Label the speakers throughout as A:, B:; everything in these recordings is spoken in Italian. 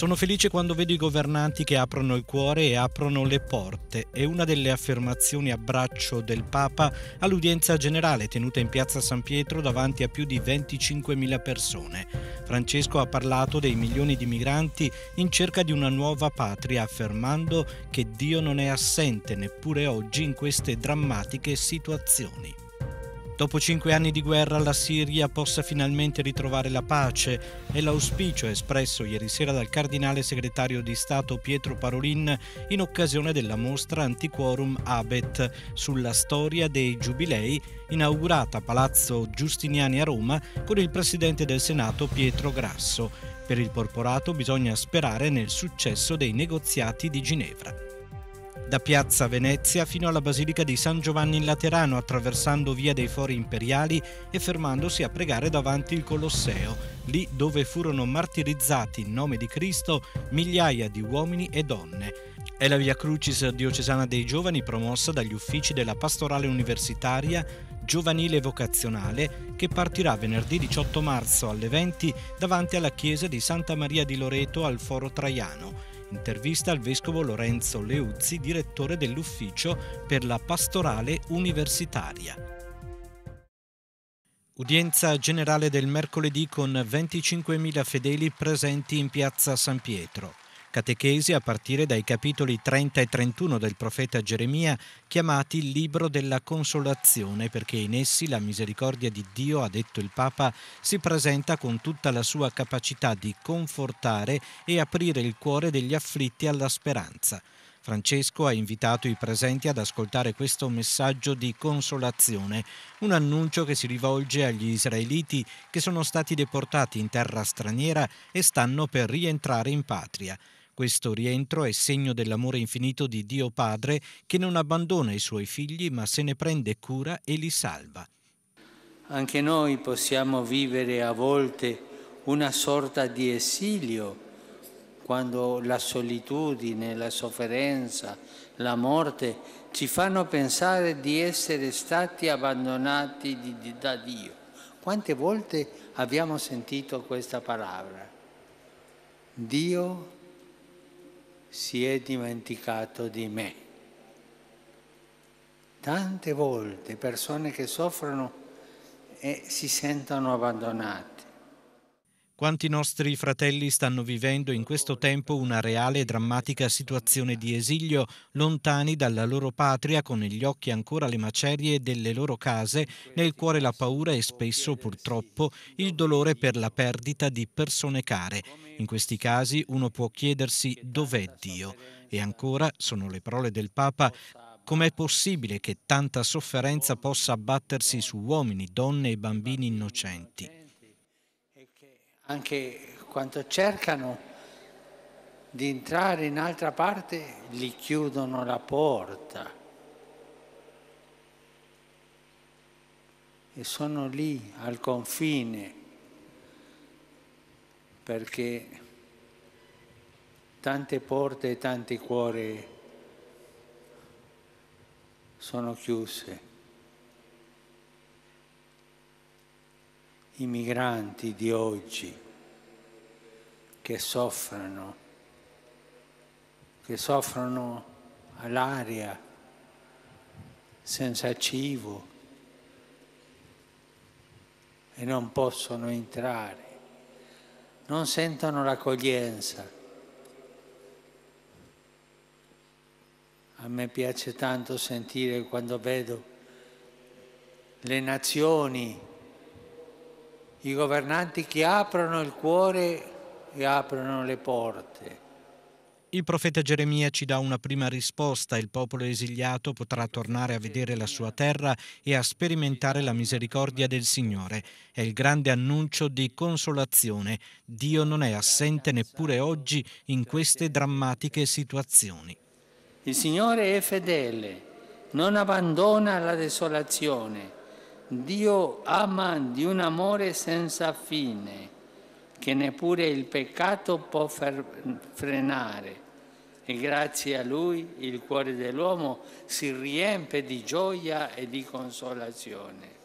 A: Sono felice quando vedo i governanti che aprono il cuore e aprono le porte. È una delle affermazioni a braccio del Papa all'udienza generale tenuta in piazza San Pietro davanti a più di 25.000 persone. Francesco ha parlato dei milioni di migranti in cerca di una nuova patria, affermando che Dio non è assente neppure oggi in queste drammatiche situazioni dopo cinque anni di guerra la Siria possa finalmente ritrovare la pace è l'auspicio espresso ieri sera dal cardinale segretario di Stato Pietro Parolin in occasione della mostra Antiquorum Abet sulla storia dei giubilei inaugurata a Palazzo Giustiniani a Roma con il presidente del Senato Pietro Grasso. Per il porporato bisogna sperare nel successo dei negoziati di Ginevra da Piazza Venezia fino alla Basilica di San Giovanni in Laterano, attraversando via dei Fori Imperiali e fermandosi a pregare davanti il Colosseo, lì dove furono martirizzati in nome di Cristo migliaia di uomini e donne. È la Via Crucis diocesana dei giovani promossa dagli uffici della pastorale universitaria giovanile vocazionale che partirà venerdì 18 marzo alle 20 davanti alla chiesa di Santa Maria di Loreto al Foro Traiano Intervista al vescovo Lorenzo Leuzzi, direttore dell'ufficio per la pastorale universitaria. Udienza generale del mercoledì con 25.000 fedeli presenti in piazza San Pietro catechesi a partire dai capitoli 30 e 31 del profeta Geremia, chiamati il libro della consolazione, perché in essi la misericordia di Dio, ha detto il Papa, si presenta con tutta la sua capacità di confortare e aprire il cuore degli afflitti alla speranza. Francesco ha invitato i presenti ad ascoltare questo messaggio di consolazione, un annuncio che si rivolge agli israeliti che sono stati deportati in terra straniera e stanno per rientrare in patria. Questo rientro è segno dell'amore infinito di Dio Padre che non abbandona i suoi figli ma se ne prende cura e li salva.
B: Anche noi possiamo vivere a volte una sorta di esilio quando la solitudine, la sofferenza, la morte ci fanno pensare di essere stati abbandonati di, di, da Dio. Quante volte abbiamo sentito questa parola? Dio si è dimenticato di me. Tante volte persone che soffrono e eh, si sentono abbandonate
A: quanti nostri fratelli stanno vivendo in questo tempo una reale e drammatica situazione di esilio, lontani dalla loro patria, con negli occhi ancora le macerie delle loro case, nel cuore la paura e spesso, purtroppo, il dolore per la perdita di persone care. In questi casi uno può chiedersi dov'è Dio. E ancora, sono le parole del Papa, Com'è possibile che tanta sofferenza possa abbattersi su uomini, donne e bambini innocenti?
B: anche quando cercano di entrare in altra parte, gli chiudono la porta. E sono lì al confine perché tante porte e tanti cuori sono chiuse. i migranti di oggi che soffrono, che soffrono all'aria, senza cibo e non possono entrare, non sentono l'accoglienza. A me piace tanto sentire quando vedo le nazioni i governanti che aprono il cuore e aprono le porte.
A: Il profeta Geremia ci dà una prima risposta, il popolo esiliato potrà tornare a vedere la sua terra e a sperimentare la misericordia del Signore. È il grande annuncio di consolazione. Dio non è assente neppure oggi in queste drammatiche
B: situazioni. Il Signore è fedele, non abbandona la desolazione Dio ama di un amore senza fine, che neppure il peccato può frenare. E grazie a Lui il cuore dell'uomo si riempie di gioia e di consolazione.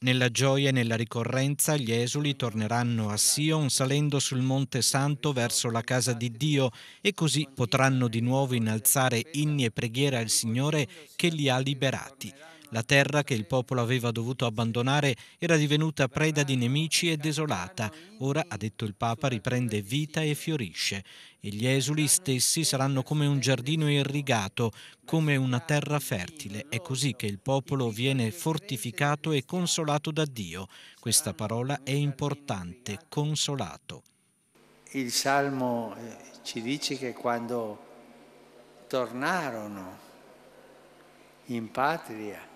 A: Nella gioia e nella ricorrenza gli esuli torneranno a Sion salendo sul Monte Santo verso la casa di Dio e così potranno di nuovo innalzare inni e preghiere al Signore che li ha liberati. La terra che il popolo aveva dovuto abbandonare era divenuta preda di nemici e desolata. Ora, ha detto il Papa, riprende vita e fiorisce. E gli esuli stessi saranno come un giardino irrigato, come una terra fertile. È così che il popolo viene fortificato e consolato da Dio. Questa parola è importante, consolato.
B: Il Salmo eh, ci dice che quando tornarono in patria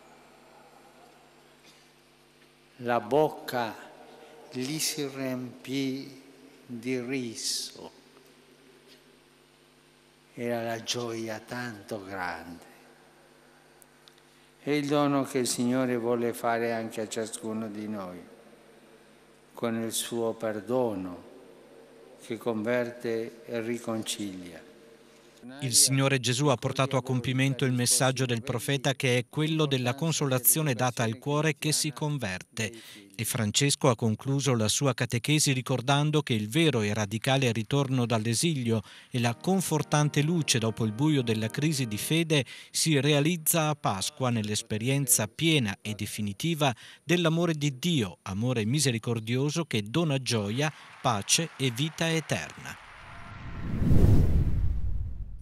B: la bocca gli si riempì di riso. Era la gioia tanto grande. È il dono che il Signore vuole fare anche a ciascuno di noi, con il suo perdono che converte e riconcilia.
A: Il Signore Gesù ha portato a compimento il messaggio del profeta che è quello della consolazione data al cuore che si converte e Francesco ha concluso la sua catechesi ricordando che il vero e radicale ritorno dall'esilio e la confortante luce dopo il buio della crisi di fede si realizza a Pasqua nell'esperienza piena e definitiva dell'amore di Dio, amore misericordioso che dona gioia, pace e vita eterna.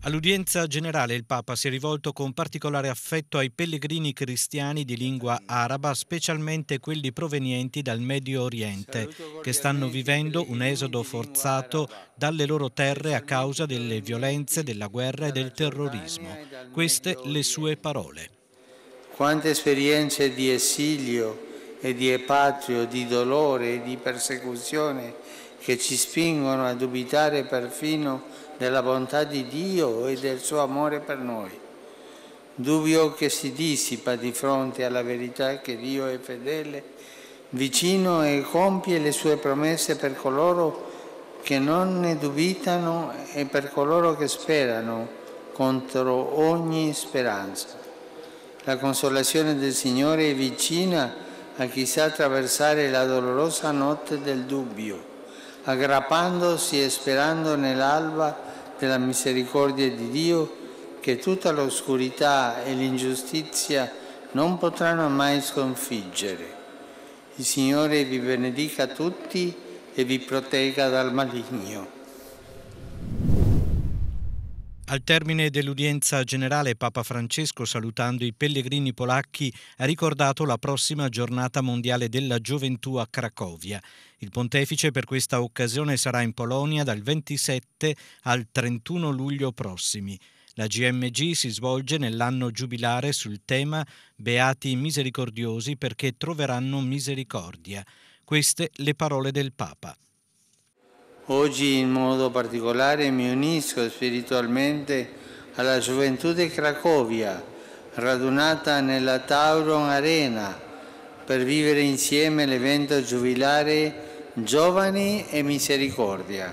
A: All'udienza generale il Papa si è rivolto con particolare affetto ai pellegrini cristiani di lingua araba, specialmente quelli provenienti dal Medio Oriente, che stanno vivendo un esodo forzato dalle loro terre a causa delle violenze, della guerra e del terrorismo. Queste le sue parole.
B: Quante esperienze di esilio e di epatrio, di dolore e di persecuzione che ci spingono a dubitare perfino della bontà di Dio e del suo amore per noi. Dubbio che si dissipa di fronte alla verità che Dio è fedele, vicino e compie le sue promesse per coloro che non ne dubitano e per coloro che sperano contro ogni speranza. La consolazione del Signore è vicina a chi sa attraversare la dolorosa notte del dubbio aggrappandosi e sperando nell'alba della misericordia di Dio che tutta l'oscurità e l'ingiustizia non potranno mai sconfiggere. Il Signore vi benedica tutti e vi protegga dal maligno.
A: Al termine dell'udienza generale Papa Francesco, salutando i pellegrini polacchi, ha ricordato la prossima giornata mondiale della gioventù a Cracovia. Il pontefice per questa occasione sarà in Polonia dal 27 al 31 luglio prossimi. La GMG si svolge nell'anno giubilare sul tema Beati misericordiosi perché troveranno misericordia. Queste le parole del Papa.
B: Oggi in modo particolare mi unisco spiritualmente alla gioventù di Cracovia, radunata nella Tauron Arena, per vivere insieme l'evento giubilare Giovani e Misericordia.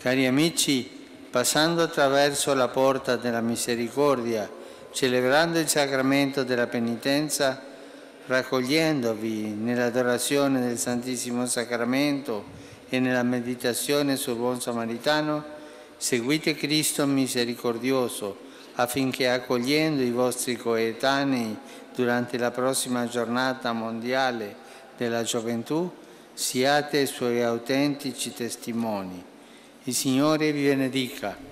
B: Cari amici, passando attraverso la porta della misericordia, celebrando il sacramento della penitenza, raccogliendovi nell'adorazione del Santissimo Sacramento, e nella meditazione sul buon samaritano, seguite Cristo misericordioso affinché accogliendo i vostri coetanei durante la prossima giornata mondiale della gioventù, siate suoi autentici testimoni. Il Signore vi benedica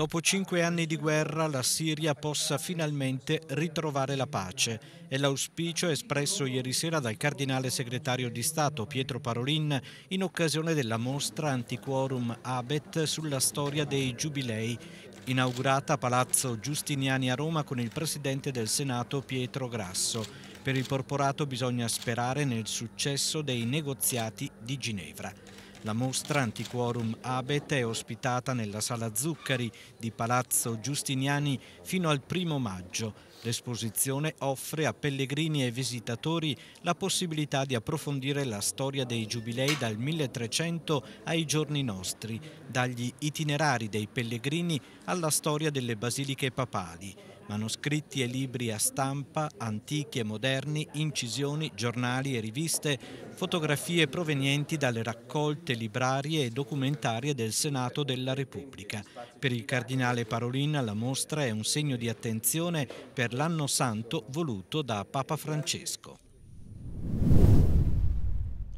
A: dopo cinque anni di guerra la Siria possa finalmente ritrovare la pace. È l'auspicio espresso ieri sera dal cardinale segretario di Stato Pietro Parolin in occasione della mostra Antiquorum Abet sulla storia dei Giubilei, inaugurata a Palazzo Giustiniani a Roma con il presidente del Senato Pietro Grasso. Per il porporato bisogna sperare nel successo dei negoziati di Ginevra. La mostra Antiquorum Abet è ospitata nella Sala Zuccari di Palazzo Giustiniani fino al primo maggio. L'esposizione offre a pellegrini e visitatori la possibilità di approfondire la storia dei giubilei dal 1300 ai giorni nostri, dagli itinerari dei pellegrini alla storia delle basiliche papali. Manoscritti e libri a stampa, antichi e moderni, incisioni, giornali e riviste, fotografie provenienti dalle raccolte librarie e documentarie del Senato della Repubblica. Per il cardinale Parolina la mostra è un segno di attenzione per l'anno santo voluto da Papa Francesco.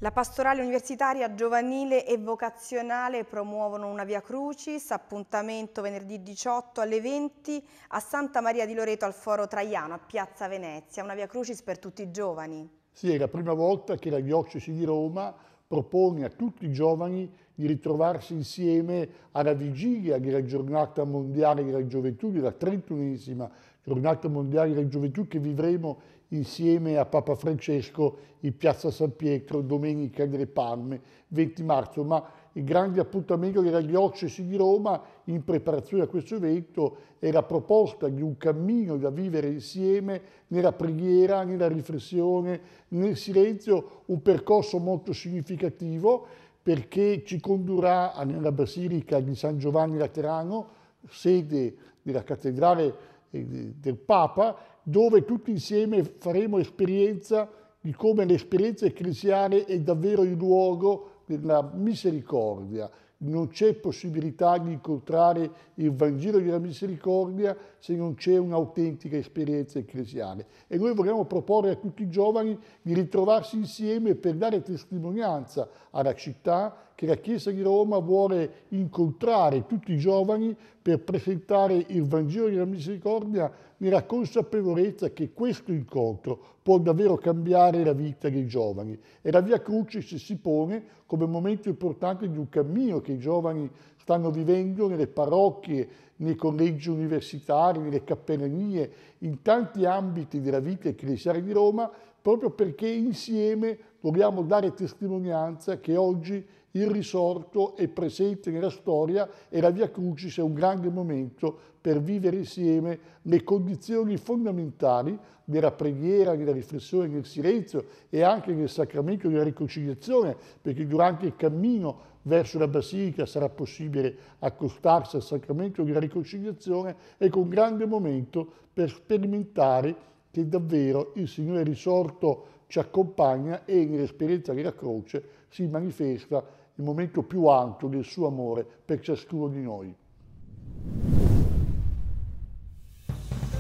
C: La pastorale universitaria giovanile e vocazionale promuovono una via crucis, appuntamento venerdì 18 alle 20 a Santa Maria di Loreto al Foro Traiano a Piazza Venezia, una via crucis per tutti i giovani. Sì, è la prima volta che la diocesi di Roma propone a tutti i giovani di ritrovarsi insieme alla vigilia della giornata mondiale della gioventù, della 31esima giornata mondiale della gioventù che vivremo insieme a Papa Francesco in Piazza San Pietro domenica delle Palme 20 marzo, ma il grande appuntamento della diocesi di Roma in preparazione a questo evento è la proposta di un cammino da vivere insieme nella preghiera, nella riflessione, nel silenzio, un percorso molto significativo perché ci condurrà nella Basilica di San Giovanni Laterano, sede della cattedrale eh, del Papa, dove tutti insieme faremo esperienza di come l'esperienza ecclesiale è davvero il luogo della misericordia. Non c'è possibilità di incontrare il Vangelo della misericordia se non c'è un'autentica esperienza ecclesiale. E noi vogliamo proporre a tutti i giovani di ritrovarsi insieme per dare testimonianza alla città che la Chiesa di Roma vuole incontrare tutti i giovani per presentare il Vangelo della misericordia nella consapevolezza che questo incontro può davvero cambiare la vita dei giovani. E la Via Crucis si pone come momento importante di un cammino che i giovani stanno vivendo nelle parrocchie, nei collegi universitari, nelle cappellanie, in tanti ambiti della vita ecclesiale di Roma, proprio perché insieme vogliamo dare testimonianza che oggi il risorto è presente nella storia e la Via Crucis è un grande momento per vivere insieme le condizioni fondamentali nella preghiera, nella riflessione, nel silenzio e anche nel sacramento della riconciliazione, perché durante il cammino verso la Basilica sarà possibile accostarsi al sacramento della riconciliazione, ecco un grande momento per sperimentare che davvero il Signore risorto ci accompagna e nell'esperienza della croce si manifesta il momento più alto del suo amore per ciascuno di noi.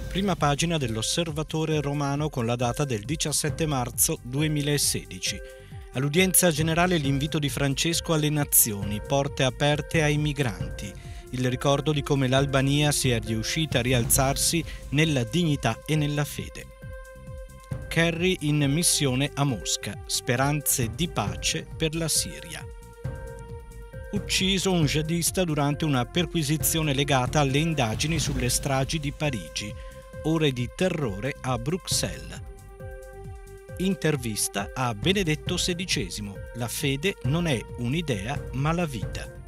A: Prima pagina dell'Osservatore romano con la data del 17 marzo 2016. All'udienza generale l'invito di Francesco alle nazioni, porte aperte ai migranti, il ricordo di come l'Albania sia riuscita a rialzarsi nella dignità e nella fede. Kerry in missione a Mosca, speranze di pace per la Siria ucciso un jihadista durante una perquisizione legata alle indagini sulle stragi di Parigi, ore di terrore a Bruxelles. Intervista a Benedetto XVI. La fede non è un'idea ma la vita.